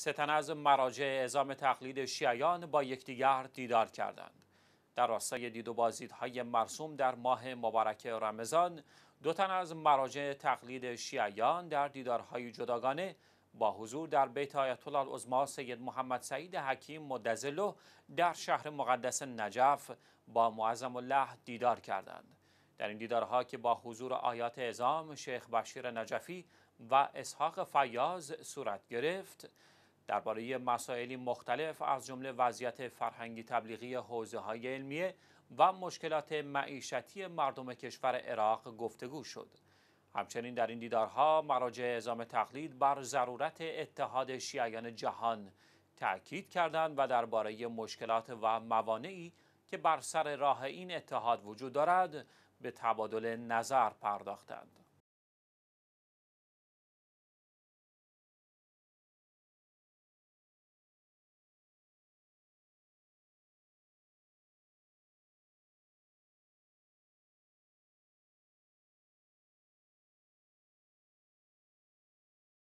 ستن از مراجع اعزام تقلید شیعیان با یکدیگر دیدار کردند. در راستای دید و بازدیدهای مرسوم در ماه مبارک رمضان دو تن از مراجع تقلید شیعیان در دیدارهای جداگانه با حضور در بیت آیت الله العظما سید محمد سعید حکیم مدزلو در شهر مقدس نجف با معظم الله دیدار کردند در این دیدارها که با حضور آیات اعزام شیخ بشیر نجفی و اسحاق فیاض صورت گرفت درباره مسائلی مختلف از جمله وضعیت فرهنگی تبلیغی حوزه های علمیه و مشکلات معیشتی مردم کشور عراق گفتگو شد. همچنین در این دیدارها مراجع اعزام تقلید بر ضرورت اتحاد شیعیان جهان تأکید کردند و درباره مشکلات و موانعی که بر سر راه این اتحاد وجود دارد به تبادل نظر پرداختند.